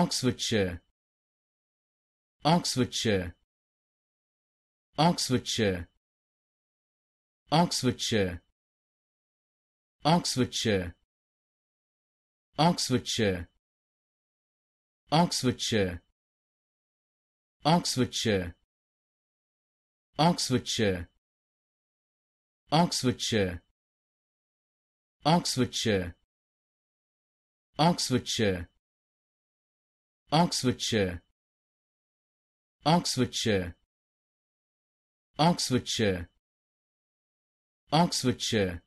Oxfordshire Oxfordshire Oxfordshire Oxfordshire Oxfordshire Oxfordshire Oxfordshire Oxfordshire Oxfordshire Oxfordshire Oxfordshire Oxfordshire Oxfordshire Oxfordshire Oxfordshire Oxfordshire